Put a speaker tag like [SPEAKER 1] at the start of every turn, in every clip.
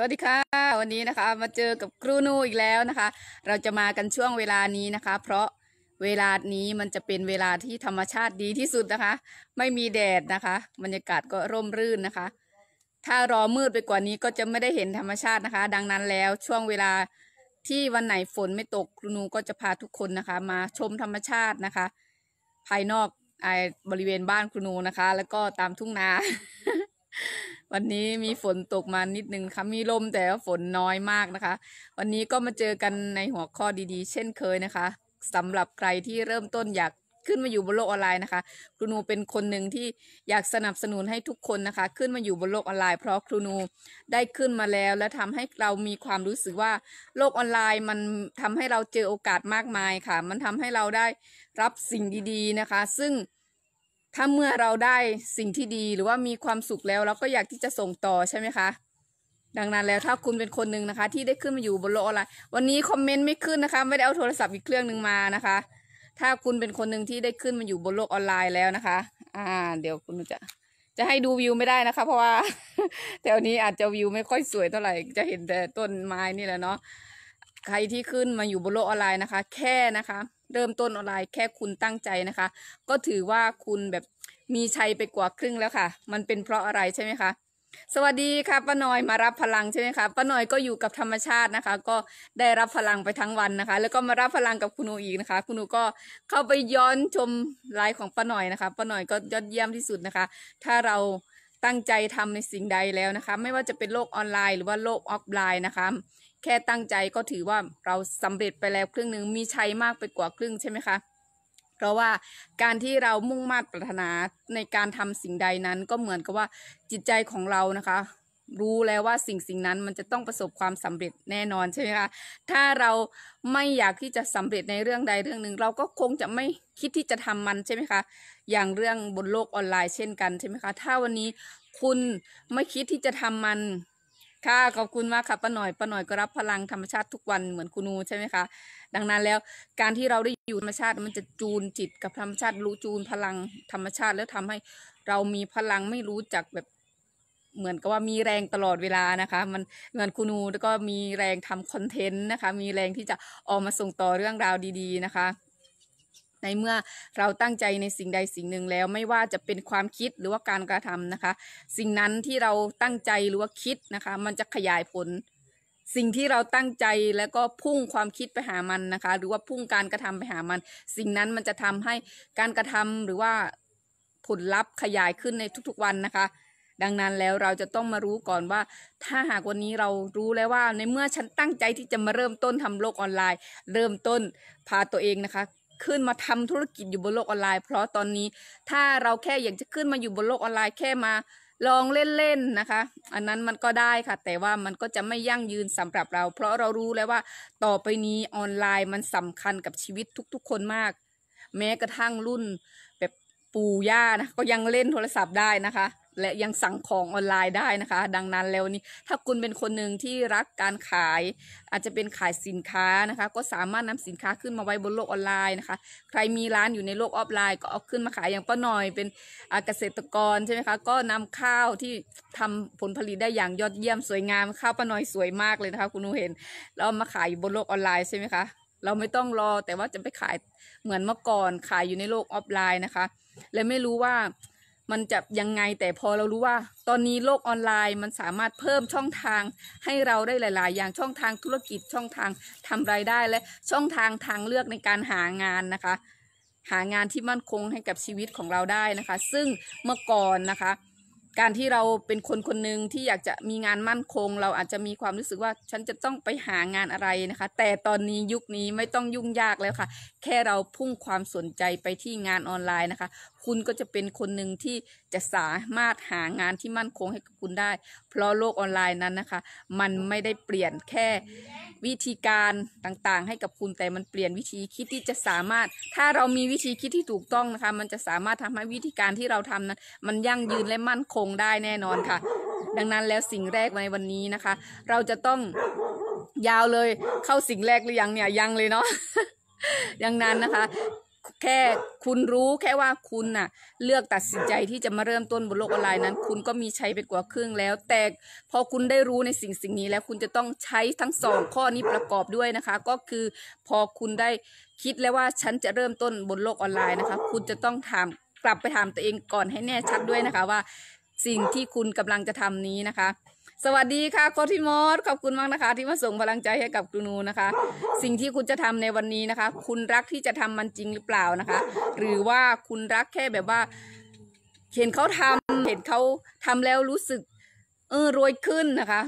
[SPEAKER 1] สวัสดีค่ะ วันนี้นะคะ มาเจอกับครูนูอีกแล้วนะคะ เราจะมากันช่วงเวลานี้นะคะ เพราะเวลานี้มันจะเป็นเวลาที่ธรรมชาติดีที่สุดนะคะ ไม่มีแดดนะคะ บรรยากาศก็ร่มรื่นนะคะ ถ้ารอมืดไปกว่านี้ก็จะไม่ได้เห็นธรรมชาตินะคะ ดังนั้นแล้วช่วงเวลาที่วันไหนฝนไม่ตกครูนูก็จะพาทุกคนนะคะ มาชมธรรมชาตินะคะ ภายนอกไอบริเวณบ้านครูนูนะคะ แล้วก็ตามทุ่งนาวันนี้มีฝนตกมานิดนึงค่ะมีลมแต่ฝนน้อยมากนะคะ วันนี้ก็มาเจอกันในหัวข้อดีๆ เช่นเคยนะคะสำหรับใครที่เริ่มต้นอยากขึ้นมาอยู่บนโลกออนไลน์นะคะ ครูนูเป็นคนหนึ่งที่อยากสนับสนุนให้ทุกคนนะคะ ขึ้นมาอยู่บนโลกออนไลน์เพราะครูนูได้ขึ้นมาแล้ว และทำให้เรามีความรู้สึกว่าโลกออนไลน์มันทำให้เราเจอโอกาสมากมายค่ะ มันทำให้เราได้รับสิ่งดีๆนะคะ ซึ่งถ้าเมื่อเราได้สิ่งที่ดีหรือว่ามีความสุขแล้วเราก็อยากที่จะส่งต่อใช่ไหมคะดังนั้นแล้วถ้าคุณเป็นคนหนึ่งนะคะที่ได้ขึ้นมาอยู่บนโลกออนไลน์วันนี้คอมเมนต์ไม่ขึ้นนะคะ ไม่ได้เอาโทรศัพท์อีกเครื่องหนึ่งมานะคะ ถ้าคุณเป็นคนหนึ่งที่ได้ขึ้นมาอยู่บนโลกออนไลน์แล้วนะคะ อ่า เดี๋ยวคุณจะจะให้ดูวิวไม่ได้นะคะเพราะว่าแถวนี้อาจจะวิวไม่ค่อยสวยเท่าไหร่จะเห็นแต่ต้นไม้นี่แหละเนาะใครที่ขึ้นมาอยู่บนโลกออนไลน์นะคะ แค่นะคะเริ่มต้น ออนไลน์แค่คุณตั้งใจนะคะ ก็ถือว่าคุณแบบมีชัยไปกว่าครึ่งแล้วค่ะ มันเป็นเพราะอะไรใช่ไหมคะ สวัสดี ค่ะป้าน้อยมารับพลังใช่ไหมคะป้าน้อยก็อยู่กับธรรมชาตินะคะ ก็ได้รับพลังไปทั้งวันนะคะ แล้วก็มารับพลังกับคุณอูอีกนะคะ คุณอูก็เข้าไปย้อนชมไลฟ์ของป้าน้อยนะคะป้าน้อยก็ยอดเยี่ยมที่สุดนะคะ ถ้าเราตั้งใจทำในสิ่งใดแล้วนะคะ ไม่ว่าจะเป็นโลกออนไลน์ หรือว่าโลกออฟไลน์นะคะแค่ตั้งใจก็ถือว่าเราสำเร็จไปแล้วครึ่งหนึ่งมีชัยมากไปกว่าครึ่งใช่ไหมคะเพราะว่าการที่เรามุ่งมา่ปรารถนาในการทำสิ่งใดนั้น ก็เหมือนกับว่าจิตใจของเรานะคะ รู้แล้วว่าสิ่งสิ่งนั้น มันจะต้องประสบความสำเร็จแน่นอนใช่ไหมคะถ้าเราไม่อยากที่จะสำเร็จในเรื่องใดเรื่องหนึ่ง เราก็คงจะไม่คิดที่จะทำมันใช่ไหมคะอย่างเรื่องบนโลกออนไลน์เช่นกันใช่ไหมคะ ถ้าวันนี้คุณไม่คิดที่จะทำมันค่ะขอบคุณมากค่ะป้าหน่อยป้าหน่อยก็รับพลังธรรมชาติทุกวันเหมือนคุณูใช่ไหมคะดังนั้นแล้วการที่เราได้อยู่ธรรมชาติมันจะจูนจิตกับธรรมชาติรู้จูนพลังธรรมชาติ แล้วทำให้เรามีพลังไม่รู้จักแบบเหมือนกับว่ามีแรงตลอดเวลานะคะ มันเหมือนคุณูแล้วก็มีแรงทำคอนเทนต์นะคะ มีแรงที่จะออกมาส่งต่อเรื่องราวดี ๆ นะคะในเมื่อเราตั้งใจในสิ่งใดสิ่งหนึ่งแล้ว ไม่ว่าจะเป็นความคิดหรือว่าการกระทำนะคะ สิ่งนั้นที่เราตั้งใจหรือว่าคิดนะคะ มันจะขยายผล สิ่งที่เราตั้งใจแล้วก็พุ่งความคิดไปหามันนะคะ หรือว่าพุ่งการกระทำไปหามัน สิ่งนั้นมันจะทำให้การกระทำหรือว่าผลลัพธ์ขยายขึ้นในทุกๆวันนะคะ ดังนั้นแล้วเราจะต้องมารู้ก่อนว่า ถ้าหากวันนี้เรารู้แล้วว่า ในเมื่อฉันตั้งใจที่จะมาเริ่มต้นทำโลกออนไลน์ เริ่มต้นพาตัวเองนะคะขึ้นมาทำธุรกิจอยู่บนโลกออนไลน์เพราะตอนนี้ถ้าเราแค่อยากจะขึ้นมาอยู่บนโลกออนไลน์แค่มาลองเล่นๆนะคะ อันนั้นมันก็ได้ค่ะ แต่ว่ามันก็จะไม่ยั่งยืนสำหรับเรา เพราะเรารู้แล้วว่า ต่อไปนี้ออนไลน์มันสำคัญกับชีวิตทุกๆคนมาก แม้กระทั่งรุ่น แบบปู่ย่านะก็ยังเล่นโทรศัพท์ได้นะคะและยังสั่งของออนไลน์ได้นะคะ ดังนั้นแล้วนี้ถ้าคุณเป็นคนหนึ่งที่รักการขาย อาจจะเป็นขายสินค้านะคะ ก็สามารถนำสินค้าขึ้นมาไว้บนโลกออนไลน์นะคะ ใครมีร้านอยู่ในโลกออฟไลน์ก็เอาขึ้นมาขายอย่างป้าหน่อยเป็นเกษตรกรใช่ไหมคะ ก็นำข้าวที่ทำผลผลิตได้อย่างยอดเยี่ยมสวยงามข้าวป้าหน่อยสวยมากเลยนะคะคุณนูเห็นแล้วมาขายอยู่บนโลกออนไลน์ใช่ไหมคะเราไม่ต้องรอแต่ว่าจะไปขายเหมือนเมื่อก่อนขายอยู่ในโลกออฟไลน์นะคะ และไม่รู้ว่ามันจะยังไงแต่พอเรารู้ว่า ตอนนี้โลกออนไลน์มันสามารถเพิ่มช่องทางให้เราได้หลายๆ อย่างช่องทางธุรกิจช่องทางทำรายได้และ ช่องทางทางเลือกในการหางานนะคะ หางานที่มั่นคงให้กับชีวิตของเราได้นะคะ ซึ่งเมื่อก่อนนะคะการที่เราเป็นคนคนหนึ่งที่อยากจะมีงานมั่นคง เราอาจจะมีความรู้สึกว่าฉันจะต้องไปหางานอะไรนะคะ แต่ตอนนี้ยุคนี้ไม่ต้องยุ่งยากแล้วค่ะ แค่เราพุ่งความสนใจไปที่งานออนไลน์นะคะ คุณก็จะเป็นคนหนึ่งที่จะสามารถหางานที่มั่นคงให้กับคุณได้เพราะโลกออนไลน์นั้นนะคะ มันไม่ได้เปลี่ยนแค่วิธีการต่างๆ ให้กับคุณแต่มันเปลี่ยนวิธีคิดที่จะสามารถ ถ้าเรามีวิธีคิดที่ถูกต้องนะคะมันจะสามารถทำให้วิธีการที่เราทำนั้นมันยั่งยืนและมั่นคงงได้แน่นอนค่ะ ดังนั้นแล้วสิ่งแรกในวันนี้นะคะ เราจะต้องยาวเลยเข้าสิ่งแรกหรือยังเนี่ยยังเลยเนาะดังนั้นนะคะ แค่คุณรู้แค่ว่าคุณน่ะเลือกตัดสินใจที่จะมาเริ่มต้นบนโลกออนไลน์นั้น คุณก็มีใช้ไปกว่าครึ่งแล้ว แต่พอคุณได้รู้ในสิ่งสิ่งนี้แล้วคุณจะต้องใช้ทั้งสองข้อนี้ประกอบด้วยนะคะ ก็คือ พอคุณได้คิดแล้วว่าฉันจะเริ่มต้นบนโลกออนไลน์นะคะ คุณจะต้องถามกลับไปถามตัวเองก่อนให้แน่ชัดด้วยนะคะว่าสิ่งที่คุณกำลังจะทำนี้นะคะ สวัสดีค่ะโคทิมอสขอบคุณมากนะคะ ที่มาส่งพลังใจให้กับครูนูนะคะ สิ่งที่คุณจะทำในวันนี้นะคะ คุณรักที่จะทำมันจริงหรือเปล่านะคะ หรือว่าคุณรักแค่แบบว่าเห็นเขาทำเห็นเขาทำแล้วรู้สึกเออรวยขึ้นนะคะ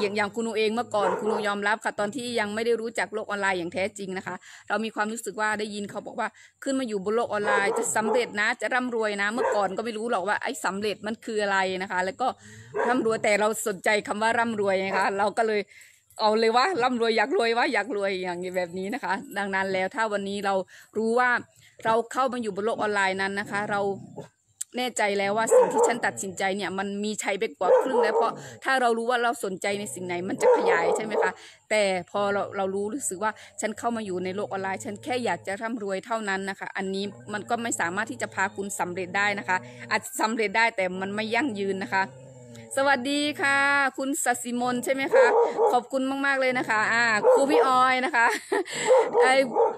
[SPEAKER 1] อย่างอย่างคุณูเองเมื่อก่อนคุณูยอมรับค่ะตอนที่ยังไม่ได้รู้จักโลกออนไลน์อย่างแท้จริงนะคะ เรามีความรู้สึกว่าได้ยินเขาบอกว่าขึ้นมาอยู่บนโลกออนไลน์ จะสำเร็จนะ จะร่ำรวยนะ เมื่อก่อนก็ไม่รู้หรอกว่าไอ้สาเร็จมันคืออะไรนะคะ แล้วก็ร่ำรวยแต่เราสนใจคำว่าร่ำรวยนะคะเราก็เลยเอาเลยว่าร่ำรวย อยากรวยว่าอยากรวยอย่างแบบนี้นะคะ ดังนั้นแล้วถ้าวันนี้เรารู้ว่าเราเข้ามาอยู่บนโลกออนไลน์นั้นนะคะเราแน่ใจแล้วว่าสิ่งที่ฉันตัดสินใจเนี่ยมันมีใช้ไปกว่าครึ่งแล้วเพราะถ้าเรารู้ว่าเราสนใจในสิ่งไหนมันจะขยายใช่ไหมคะ แต่พอเราเรารู้รู้สึกว่าฉันเข้ามาอยู่ในโลกออนไลน์ ฉันแค่อยากจะร่ำรวยเท่านั้นนะคะ อันนี้มันก็ไม่สามารถที่จะพาคุณสำเร็จได้นะคะ อาจสำเร็จได้แต่มันไม่ยั่งยืนนะคะสวัสดีค่ะ คุณสัสิมนใช่ไหมคะ ขอบคุณมาก ๆ เลยนะคะ อ่าครูพี่ออยนะคะไอ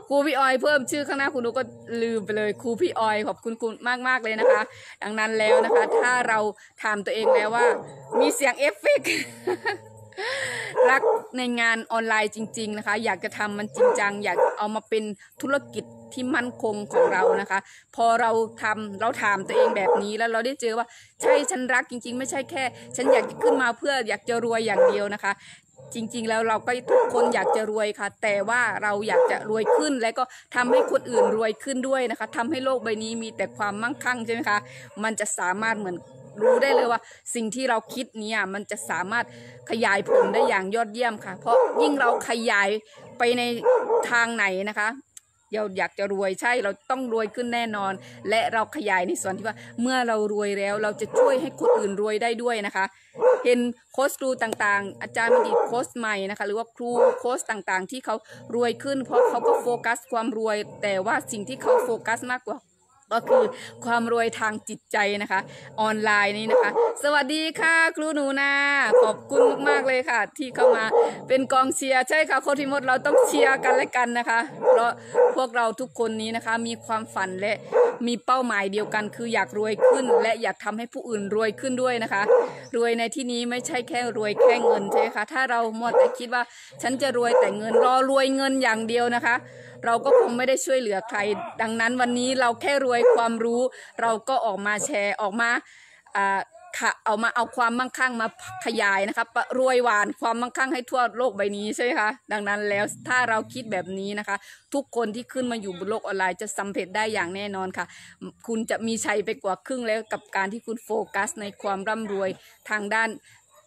[SPEAKER 1] ครูพี่ออยเพิ่มชื่อข้างหน้าคุณนุก็ลืมไปเลยครูพี่ออย ขอบคุณคุณมาก ๆ เลยนะคะดังนั้นแล้วนะคะถ้าเราถามตัวเองแล้วว่า มีเสียงเอฟเฟกรักในงานออนไลน์จริงๆนะคะอยากจะทำมันจริงจังอยากเอามาเป็นธุรกิจที่มั่นคงของเรานะคะ พอเราทำเราถามตัวเองแบบนี้แล้วเราได้เจอว่าใช่ฉันรักจริงๆไม่ใช่แค่ ฉันอยากจะขึ้นมาเพื่ออยากจะรวยอย่างเดียวนะคะ จริงๆแล้วเราก็ทุกคนอยากจะรวยค่ะ แต่ว่าเราอยากจะรวยขึ้น และก็ทำให้คนอื่นรวยขึ้นด้วยนะคะ ทำให้โลกใบนี้มีแต่ความมั่งคั่งใช่ไหมคะมันจะสามารถเหมือนรู้ได้เลยว่าสิ่งที่เราคิดนี่มันจะสามารถขยายผลได้อย่างยอดเยี่ยมค่ะ เพราะยิ่งเราขยายไปในทางไหนนะคะเราอยากจะรวยใช่เราต้องรวยขึ้นแน่นอน และเราขยายในส่วนที่ว่าเมื่อเรารวยแล้วเราจะช่วยให้คนอื่นรวยได้ด้วยนะคะ เห็นโค้ชครูต่างๆ อาจารย์มัณโค้ชใหม่นะคะหรือว่าครูโค้ชต่างๆ ที่เขารวยขึ้น เพราะเขาก็โฟกัสความรวยแต่ว่าสิ่งที่เขาโฟกัสมากกว่าก็คือความรวยทางจิตใจนะคะ ออนไลน์นี้นะคะ สวัสดีค่ะครูหนูนาขอบคุณมากๆเลยค่ะ ที่เข้ามาเป็นกองเชียร์ใช่ค่ะโคทิมดเราต้องเชียร์กันและกันนะคะ เพราะพวกเราทุกคนนี้นะคะ มีความฝันและมีเป้าหมายเดียวกัน คืออยากรวยขึ้น และอยากทำให้ผู้อื่นรวยขึ้นด้วยนะคะ รวยในที่นี้ไม่ใช่แค่รวยแค่เงินใช่ไหมคะถ้าเราหมดแต่คิดว่าฉันจะรวยแต่เงินรอรวยเงินอย่างเดียวนะคะเราก็คงไม่ได้ช่วยเหลือใคร ดังนั้นวันนี้เราแค่รวยความรู้ เราก็ออกมาแชร์ออกมาอเอามาเอาความมั่งคั่งมาขยายนะคะรวยหวานความมั่งคั่งให้ทั่วโลกใบนี้ใช่ไหมคะดังนั้นแล้วถ้าเราคิดแบบนี้นะคะทุกคนที่ขึ้นมาอยู่บนโลกออนไลน์จะสำเร็จได้อย่างแน่นอนค่ะ คุณจะมีชัยไปกว่าครึ่งแล้วกับการที่คุณโฟกัส ในความร่ำรวยทางด้าน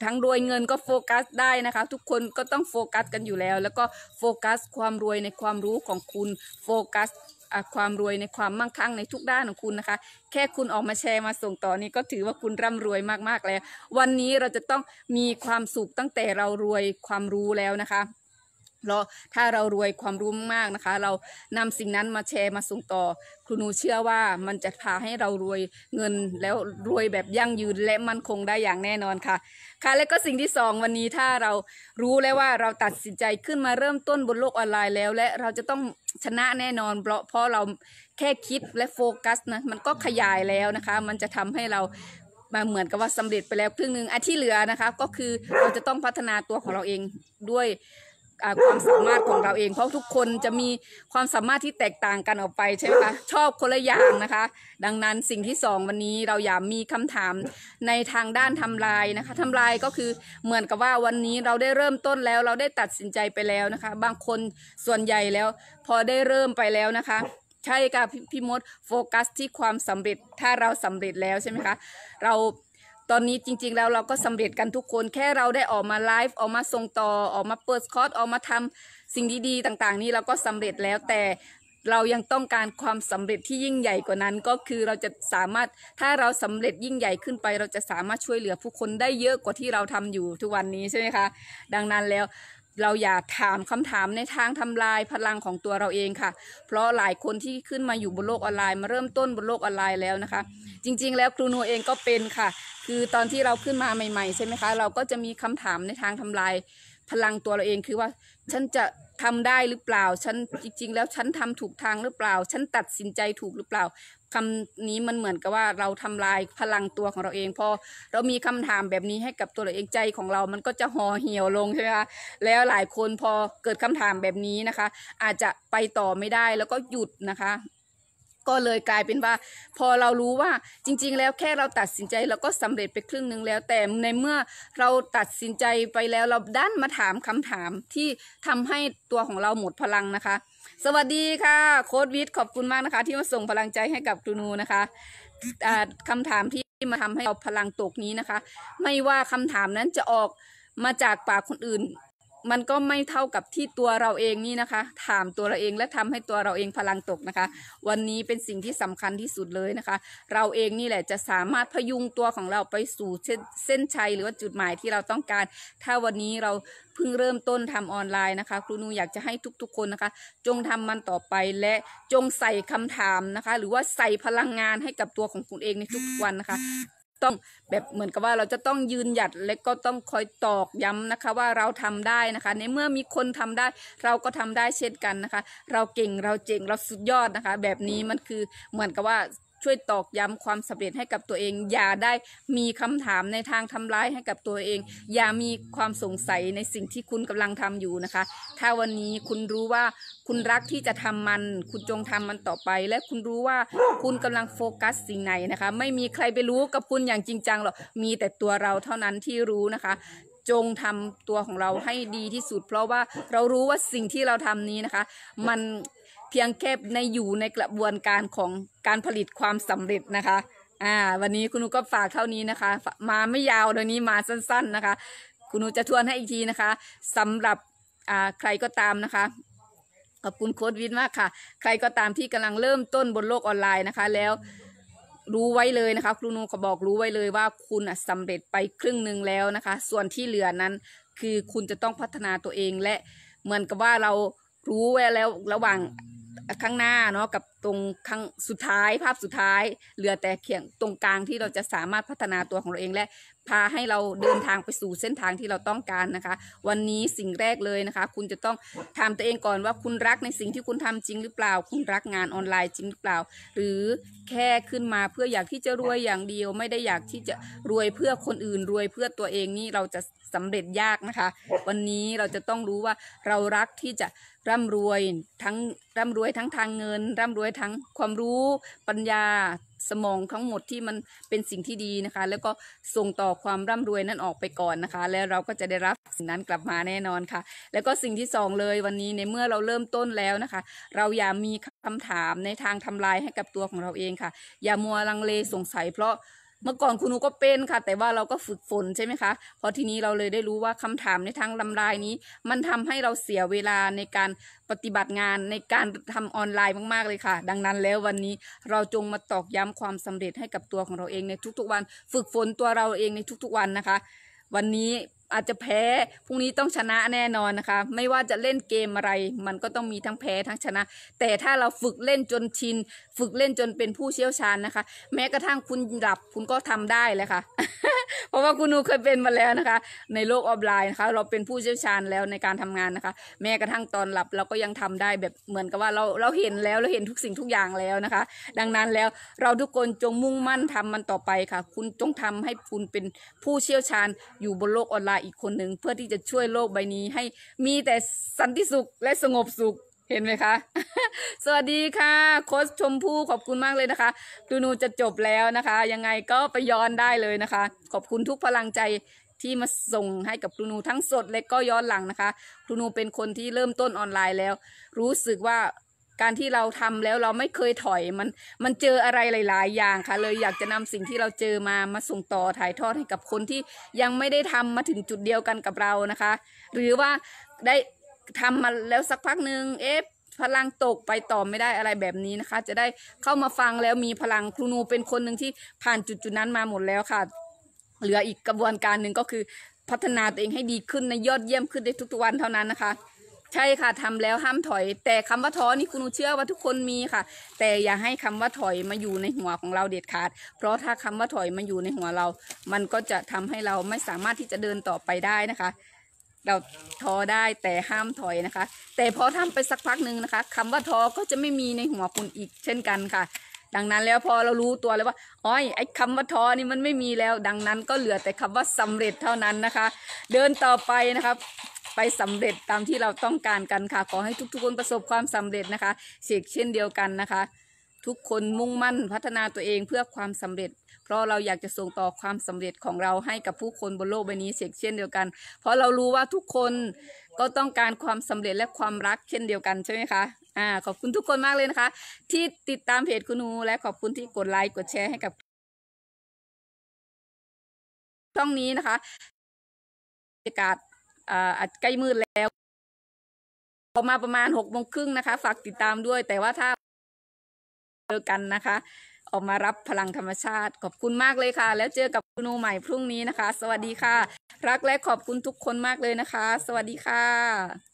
[SPEAKER 1] ทั้งรวยเงินก็โฟกัสได้นะคะทุกคนก็ต้องโฟกัสกันอยู่แล้ว แล้วก็โฟกัสความรวยในความรู้ของคุณโฟกัสความรวยในความมั่งคั่งในทุกด้านของคุณนะคะ แค่คุณออกมาแชร์มาส่งต่อนี้ก็ถือว่าคุณร่ำรวยมากๆแล้ว วันนี้เราจะต้องมีความสุขตั้งแต่เรารวยความรู้แล้วนะคะเราถ้าเรารวยความรู้มากนะคะเรานำสิ่งนั้นมาแชร์มาส่งต่อครูนูเชื่อว่ามันจะพาให้เรารวยเงินแล้วรวยแบบยั่งยืนและมั่นคงได้อย่างแน่นอนค่ะค่ะ และก็สิ่งที่ 2 วันนี้ถ้าเรารู้แล้วว่าเราตัดสินใจขึ้นมาเริ่มต้นบนโลกออนไลน์แล้วและเราจะต้องชนะแน่นอนเพราะเพราะเราแค่คิดและโฟกัสนะมันก็ขยายแล้วนะคะ มันจะทำให้เรามาเหมือนกับว่าสำเร็จไปแล้วครึ่งหนึ่งอันที่เหลือนะคะก็คือเราจะต้องพัฒนาตัวของเราเองด้วยความสามารถของเราเอง เพราะทุกคนจะมีความสามารถที่แตกต่างกันออกไปใช่ไหมคะชอบคนละอย่างนะคะ ดังนั้นสิ่งที่สองวันนี้เราอยากมีคำถามในทางด้านทำลายนะคะทำลายก็คือเหมือนกับว่าวันนี้เราได้เริ่มต้นแล้ว เราได้ตัดสินใจไปแล้วนะคะ บางคนส่วนใหญ่แล้ว พอได้เริ่มไปแล้วนะคะ ใช่ค่ะพี่มดโฟกัสที่ความสำเร็จถ้าเราสำเร็จแล้วใช่ไหมคะเราตอนนี้จริง ๆแล้วเราก็สำเร็จกันทุกคนแค่เราได้ออกมาไลฟ์ออกมาส่งต่อออกมาเปิดคอร์สออกมาทำสิ่งดีๆ ต่างๆนี้เราก็สำเร็จแล้วแต่เรายังต้องการความสำเร็จที่ยิ่งใหญ่กว่านั้น ก็คือเราจะสามารถถ้าเราสำเร็จยิ่งใหญ่ขึ้นไป เราจะสามารถช่วยเหลือผู้คนได้เยอะกว่าที่เราทำอยู่ทุกวันนี้ใช่ไหมคะดังนั้นแล้วเราอย่าถามคำถามในทางทำลาย พลังของตัวเราเองค่ะ เพราะหลายคนที่ขึ้นมาอยู่บนโลกออนไลน์มาเริ่มต้นบนโลกออนไลน์แล้วนะคะ จริงๆ แล้วครูนัวเองก็เป็นค่ะ คือตอนที่เราขึ้นมาใหม่ ๆ ใช่ไหมคะ เราก็จะมีคำถามในทางทำลายพลังตัวเราเองคือว่าฉันจะทำได้หรือเปล่า ฉันจริง ๆ แล้วฉันทำถูกทางหรือเปล่า ฉันตัดสินใจถูกหรือเปล่า คำนี้มันเหมือนกับว่าเราทำลายพลังตัวของเราเองพอเรามีคำถามแบบนี้ให้กับตัวเราเองใจของเรา มันก็จะห่อเหี่ยวลงใช่ไหมคะแล้วหลายคนพอเกิดคำถามแบบนี้นะคะ อาจจะไปต่อไม่ได้แล้วก็หยุดนะคะก็เลยกลายเป็นว่า พอเรารู้ว่าจริง ๆ แล้วแค่เราตัดสินใจเราก็สำเร็จไปครึ่งหนึ่งแล้วแต่ในเมื่อเราตัดสินใจไปแล้วเราดันมาถามคำถามที่ทำให้ตัวของเราหมดพลังนะคะ สวัสดีค่ะโค้ดวิทย์ขอบคุณมากนะคะ ที่มาส่งพลังใจให้กับดูนูนะคะคำถามที่มาทำให้เราพลังตกนี้นะคะ ไม่ว่าคำถามนั้นจะออกมาจากปากคนอื่นมันก็ไม่เท่ากับที่ตัวเราเองนี่นะคะ ถามตัวเราเองและทำให้ตัวเราเองพลังตกนะคะ วันนี้เป็นสิ่งที่สำคัญที่สุดเลยนะคะ เราเองนี่แหละจะสามารถพยุงตัวของเราไปสู่เส้นชัยหรือว่าจุดหมายที่เราต้องการ ถ้าวันนี้เราเพิ่งเริ่มต้นทำออนไลน์นะคะ ครูนูอยากจะให้ทุกๆ คนนะคะ จงทำมันต่อไปและจงใส่คำถามนะคะ หรือว่าใส่พลังงานให้กับตัวของคุณเองในทุกวันนะคะ้องแบบเหมือนกับว่าเราจะต้องยืนหยัดและก็ต้องคอยตอกย้ำนะคะว่าเราทำได้นะคะ ในเมื่อมีคนทำได้เราก็ทำได้เช่นกันนะคะ เราเก่งเราเจ๋งเราสุดยอดนะคะ แบบนี้มันคือเหมือนกับว่าช่วยตอกย้ำความสำเร็จให้กับตัวเอง อย่าได้มีคำถามในทางทำร้ายให้กับตัวเอง อย่ามีความสงสัยในสิ่งที่คุณกำลังทำอยู่นะคะ ถ้าวันนี้คุณรู้ว่าคุณรักที่จะทำมัน คุณจงทำมันต่อไป และคุณรู้ว่าคุณกำลังโฟกัสสิ่งไหนนะคะ ไม่มีใครไปรู้กับคุณอย่างจริงจังหรอกมีแต่ตัวเราเท่านั้นที่รู้นะคะ จงทำตัวของเราให้ดีที่สุด เพราะว่าเรารู้ว่าสิ่งที่เราทำนี้นะคะ มันเพียงแค่ในอยู่ในกระบวนการของการผลิตความสำเร็จนะคะ อ่า วันนี้คุณนุก็ฝากเท่านี้นะคะ มาไม่ยาวเดี๋ยวนี้มาสั้น ๆนะคะ คุณนุจะทวนให้อีกทีนะคะสำหรับ อ่า ใครก็ตามนะคะ ขอบคุณโค้ดวินมากค่ะ ใครก็ตามที่กำลังเริ่มต้นบนโลกออนไลน์นะคะ แล้วรู้ไว้เลยนะคะครูนูขอบอกรู้ไว้เลยว่าคุณสำเร็จไปครึ่งหนึ่งแล้วนะคะ ส่วนที่เหลือนั้นคือคุณจะต้องพัฒนาตัวเองและเหมือนกับว่าเรารู้ไว้แล้วระหว่างข้างหน้าเนาะกับตรงข้างสุดท้ายภาพสุดท้าย เหลือแต่เขียงตรงกลางที่เราจะสามารถพัฒนาตัวของเราเองและพาให้เราเดินทางไปสู่เส้นทางที่เราต้องการนะคะ วันนี้สิ่งแรกเลยนะคะ คุณจะต้องถามตัวเองก่อนว่าคุณรักในสิ่งที่คุณทำจริงหรือเปล่า คุณรักงานออนไลน์จริงหรือเปล่า หรือแค่ขึ้นมาเพื่ออยากที่จะรวยอย่างเดียว ไม่ได้อยากที่จะรวยเพื่อคนอื่นรวยเพื่อตัวเองนี่เราจะสำเร็จยากนะคะ วันนี้เราจะต้องรู้ว่าเรารักที่จะร่ำรวยทั้งร่ำรวยทั้งทางเงินร่ำรวยทั้งความรู้ปัญญาสมองทั้งหมดที่มันเป็นสิ่งที่ดีนะคะ แล้วก็ส่งต่อความร่ำรวยนั้นออกไปก่อนนะคะ แล้วเราก็จะได้รับสิ่งนั้นกลับมาแน่นอนค่ะ แล้วก็สิ่งที่สองเลยวันนี้ในเมื่อเราเริ่มต้นแล้วนะคะ เราอย่ามีคำถามในทางทำลายให้กับตัวของเราเองค่ะอย่ามัวลังเลสงสัยเพราะเมื่อก่อนคุณนูก็เป็นค่ะ แต่ว่าเราก็ฝึกฝน ใช่ไหมคะ พอ ทีนี้เราเลยได้รู้ว่า คำ ถามใน ทางลำรายนี้ มันทำให้เราเสียเวลาในการปฏิบัติงานในการ ทำ ออนไลน์มาก ๆเลยค่ะ ดังนั้นแล้ววันนี้เราจงมาตอก ย้ำความสำเร็จให้กับตัวของเราเองในทุกๆ วัน ฝึกฝนตัวเราเองในทุก ๆ วันนะคะ วันนี้อาจจะแพ้พรุ่งนี้ต้องชนะแน่นอนนะคะ ไม่ว่าจะเล่นเกมอะไร มันก็ต้องมีทั้งแพ้ทั้งชนะ แต่ถ้าเราฝึกเล่นจนชิน ฝึกเล่นจนเป็นผู้เชี่ยวชาญนะคะ แม้กระทั่งคุณหลับคุณก็ทำได้เลยค่ะ เพราะว่าคุณนูเคยเป็นมาแล้วนะคะ ในโลกออนไลน์นะคะเราเป็นผู้เชี่ยวชาญแล้วในการทำงานนะคะ แม้กระทั่งตอนหลับเราก็ยังทำได้แบบเหมือนกับว่าเราเราเห็นแล้วเราเห็นทุกสิ่งทุกอย่างแล้วนะคะ ดังนั้นแล้วเราทุกคนจงมุ่งมั่นทำมันต่อไปค่ะ คุณจงทำให้คุณเป็นผู้เชี่ยวชาญอยู่บนโลกออนไลน์อีกคนหนึ่งเพื่อที่จะช่วยโลกใบนี้ให้มีแต่สันติสุขและสงบสุขเห็นไหมคะสวัสดีค่ะโค้ชชมพู่ขอบคุณมากเลยนะคะดูนูจะจบแล้วนะคะ ยังไงก็ไปย้อนได้เลยนะคะ ขอบคุณทุกพลังใจที่มาส่งให้กับครูนูทั้งสดและก็ย้อนหลังนะคะครูนูเป็นคนที่เริ่มต้นออนไลน์แล้ว รู้สึกว่าการที่เราทำแล้วเราไม่เคยถอยมัน มันเจออะไรหลาย ๆอย่างค่ะเลยอยากจะนำสิ่งที่เราเจอมามาส่งต่อถ่ายทอดให้กับคนที่ยังไม่ได้ทำมาถึงจุดเดียวกันกับเรานะคะ หรือว่าได้ทำมาแล้วสักพักหนึ่งเอ๊ะพลังตกไปต่อไม่ได้อะไรแบบนี้นะคะ จะได้เข้ามาฟังแล้วมีพลังครูนูเป็นคนหนึ่งที่ผ่านจุดจุดนั้นมาหมดแล้วค่ะเหลืออีกกระบวนการหนึ่งก็คือพัฒนาตัวเองให้ดีขึ้นในยอดเยี่ยมขึ้นได้ทุกๆวันเท่านั้นนะคะใช่ค่ะ ทำแล้วห้ามถอย แต่คำว่าท้อนี่คุณเชื่อว่าทุกคนมีค่ะ แต่อย่าให้คำว่าถอยมาอยู่ในหัวของเราเด็ดขาด เพราะถ้าคำว่าถอยมาอยู่ในหัวเรา มันก็จะทำให้เราไม่สามารถที่จะเดินต่อไปได้นะคะ เราท้อได้แต่ห้ามถอยนะคะ แต่พอทำไปสักพักหนึ่งนะคะ คำว่าท้อก็จะไม่มีในหัวคุณอีกเช่นกันค่ะ ดังนั้นแล้วพอเรารู้ตัวแล้วว่าอ้อยไอ้คำว่าท้อนี่มันไม่มีแล้ว ดังนั้นก็เหลือแต่คำว่าสำเร็จเท่านั้นนะคะ เดินต่อไปนะครับไปสำเร็จตามที่เราต้องการกันค่ะ ขอให้ทุกๆ คนประสบความสำเร็จนะคะเสกเช่นเดียวกันนะคะ ทุกคนมุ่งมั่นพัฒนาตัวเองเพื่อความสำเร็จ เพราะเราอยากจะส่งต่อความสำเร็จของเราให้กับผู้คนบนโลกใบนี้เสกเช่นเดียวกัน เพราะเรารู้ว่าทุกคนก็ต้องการความสำเร็จและความรักเช่นเดียวกันใช่ไหมคะอ่าขอบคุณทุกคนมากเลยนะคะที่ติดตามเพจคุณนูและขอบคุณที่กดไลค์กดแชร์ให้กับช่องนี้นะคะบรรยากาศอ่าใกล้มืดแล้ว ออกมาประมาณหกโมงครึ่งนะคะ ฝากติดตามด้วย แต่ว่าถ้าเจอกันนะคะ ออกมารับพลังธรรมชาติ ขอบคุณมากเลยค่ะ แล้วเจอกับคุณูใหม่พรุ่งนี้นะคะ สวัสดีค่ะ รักและขอบคุณทุกคนมากเลยนะคะ สวัสดีค่ะ